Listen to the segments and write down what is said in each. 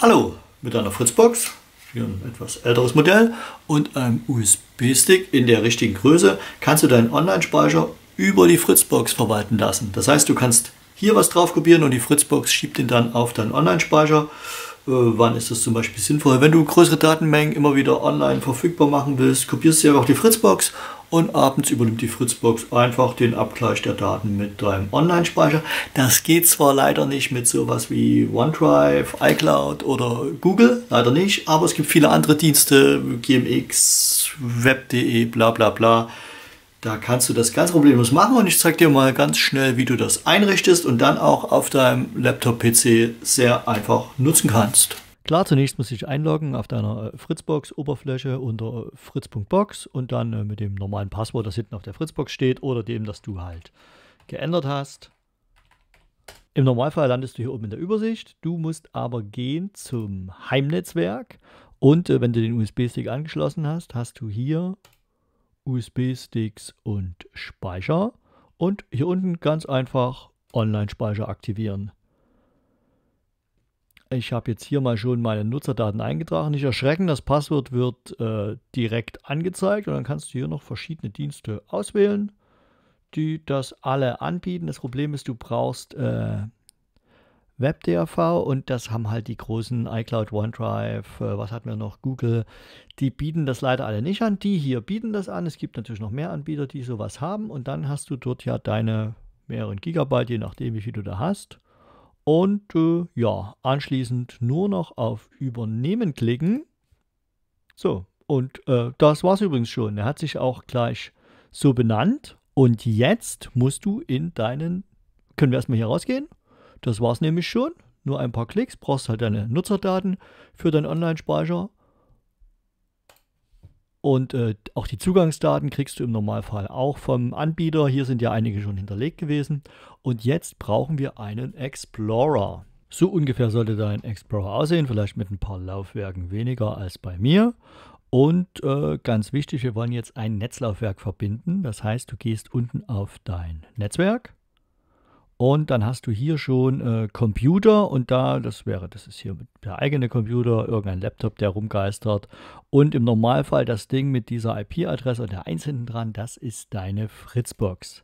Hallo, mit einer Fritzbox, hier ein etwas älteres Modell und einem USB-Stick in der richtigen Größe kannst du deinen Online-Speicher über die Fritzbox verwalten lassen. Das heißt, du kannst hier was drauf kopieren und die Fritzbox schiebt ihn dann auf deinen Online-Speicher. Äh, wann ist das zum Beispiel sinnvoll? Wenn du größere Datenmengen immer wieder online verfügbar machen willst, kopierst du ja auch die Fritzbox und abends übernimmt die Fritzbox einfach den Abgleich der Daten mit deinem Online-Speicher. Das geht zwar leider nicht mit sowas wie OneDrive, iCloud oder Google, leider nicht, aber es gibt viele andere Dienste, GMX, Web.de, bla bla bla. Da kannst du das ganz problemlos machen und ich zeige dir mal ganz schnell, wie du das einrichtest und dann auch auf deinem Laptop-PC sehr einfach nutzen kannst. Klar, zunächst muss ich einloggen auf deiner äh, Fritzbox-Oberfläche unter äh, fritz.box und dann äh, mit dem normalen Passwort, das hinten auf der Fritzbox steht oder dem, das du halt geändert hast. Im Normalfall landest du hier oben in der Übersicht. Du musst aber gehen zum Heimnetzwerk und wenn du den USB-Stick angeschlossen hast, hast du hier USB-Sticks und Speicher und hier unten ganz einfach Online-Speicher aktivieren. Ich habe jetzt hier mal schon meine Nutzerdaten eingetragen. Nicht erschrecken, das Passwort wird äh, direkt angezeigt und dann kannst du hier noch verschiedene Dienste auswählen, die das alle anbieten. Das Problem ist, du brauchst äh, WebDRV und das haben halt die großen iCloud, OneDrive, äh, was hatten wir noch, Google, die bieten das leider alle nicht an. Die hier bieten das an. Es gibt natürlich noch mehr Anbieter, die sowas haben und dann hast du dort ja deine mehreren Gigabyte, je nachdem, wie viel du da hast. Und äh, ja, anschließend nur noch auf Übernehmen klicken. So, und äh, das war's übrigens schon. Er hat sich auch gleich so benannt. Und jetzt musst du in deinen. Können wir erstmal hier rausgehen? Das war's nämlich schon. Nur ein paar Klicks, brauchst halt deine Nutzerdaten für deinen Online-Speicher und äh, auch die Zugangsdaten kriegst du im Normalfall auch vom Anbieter. Hier sind ja einige schon hinterlegt gewesen. Und jetzt brauchen wir einen Explorer. So ungefähr sollte dein Explorer aussehen, vielleicht mit ein paar Laufwerken weniger als bei mir. Und äh, ganz wichtig, wir wollen jetzt ein Netzlaufwerk verbinden. Das heißt, du gehst unten auf dein Netzwerk und dann hast du hier schon äh, Computer und da, das wäre, das ist hier der eigene Computer, irgendein Laptop, der rumgeistert. Und im Normalfall das Ding mit dieser IP-Adresse und der 1 hinten dran, das ist deine Fritzbox.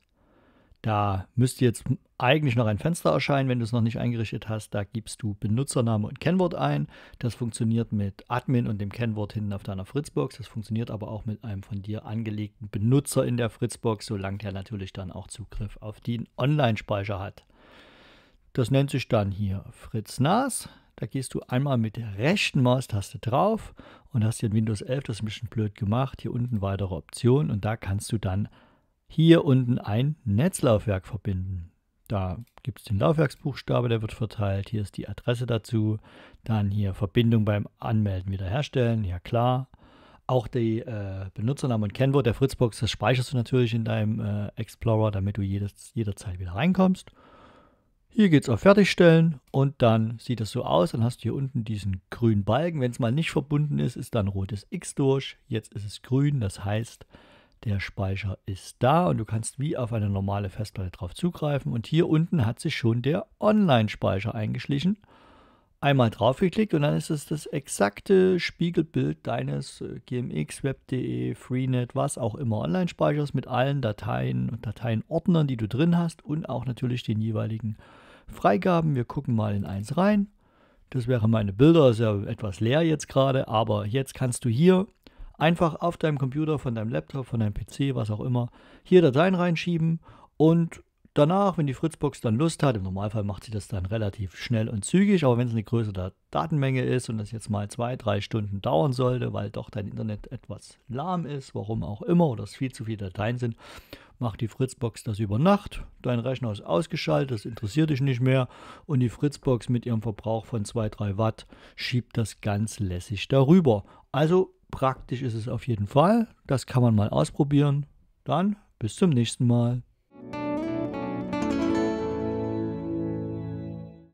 Da müsste jetzt eigentlich noch ein Fenster erscheinen, wenn du es noch nicht eingerichtet hast. Da gibst du Benutzername und Kennwort ein. Das funktioniert mit Admin und dem Kennwort hinten auf deiner Fritzbox. Das funktioniert aber auch mit einem von dir angelegten Benutzer in der Fritzbox, solange der natürlich dann auch Zugriff auf den Online-Speicher hat. Das nennt sich dann hier Fritz FritzNAS. Da gehst du einmal mit der rechten Maustaste drauf und hast hier in Windows 11 das ist ein bisschen blöd gemacht. Hier unten weitere Optionen und da kannst du dann hier unten ein Netzlaufwerk verbinden. Da gibt es den Laufwerksbuchstabe, der wird verteilt. Hier ist die Adresse dazu. Dann hier Verbindung beim Anmelden wiederherstellen. Ja klar. Auch die äh, Benutzernamen und Kennwort der Fritzbox, das speicherst du natürlich in deinem äh, Explorer, damit du jedes, jederzeit wieder reinkommst. Hier geht es auf Fertigstellen und dann sieht es so aus. Dann hast du hier unten diesen grünen Balken. Wenn es mal nicht verbunden ist, ist dann rotes X durch. Jetzt ist es grün, das heißt, der Speicher ist da und du kannst wie auf eine normale Festplatte drauf zugreifen. Und hier unten hat sich schon der Online-Speicher eingeschlichen. Einmal draufgeklickt und dann ist es das exakte Spiegelbild deines äh, GMX, Web.de, Freenet, was auch immer Online-Speichers mit allen Dateien und Dateienordnern, die du drin hast und auch natürlich den jeweiligen Freigaben. Wir gucken mal in eins rein. Das wären meine Bilder, ist ja etwas leer jetzt gerade, aber jetzt kannst du hier Einfach auf deinem Computer, von deinem Laptop, von deinem PC, was auch immer, hier Dateien reinschieben und danach, wenn die Fritzbox dann Lust hat, im Normalfall macht sie das dann relativ schnell und zügig, aber wenn es eine größere Datenmenge ist und das jetzt mal zwei, drei Stunden dauern sollte, weil doch dein Internet etwas lahm ist, warum auch immer, oder es viel zu viele Dateien sind, macht die Fritzbox das über Nacht. Dein Rechner ist ausgeschaltet, das interessiert dich nicht mehr und die Fritzbox mit ihrem Verbrauch von 2, 3 Watt schiebt das ganz lässig darüber. Also Praktisch ist es auf jeden Fall. Das kann man mal ausprobieren. Dann bis zum nächsten Mal.